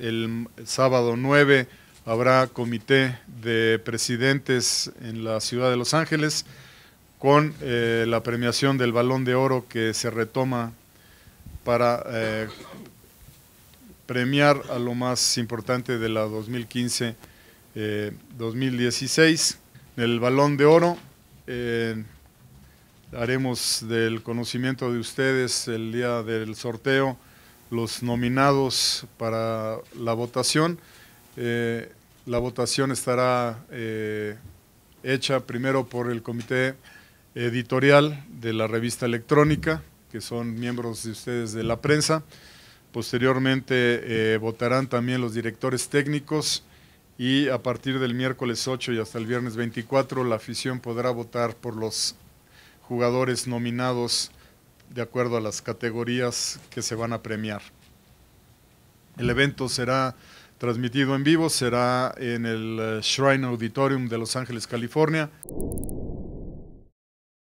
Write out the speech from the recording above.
El sábado 9 habrá comité de presidentes en la ciudad de Los Ángeles con eh, la premiación del balón de oro que se retoma para eh, premiar a lo más importante de la 2015-2016. Eh, el balón de oro haremos del conocimiento de ustedes el día del sorteo los nominados para la votación. Eh, la votación estará eh, hecha primero por el comité editorial de la revista electrónica, que son miembros de ustedes de la prensa. Posteriormente eh, votarán también los directores técnicos y a partir del miércoles 8 y hasta el viernes 24 la afición podrá votar por los jugadores nominados de acuerdo a las categorías que se van a premiar. El evento será transmitido en vivo, será en el eh, Shrine Auditorium de Los Ángeles, California.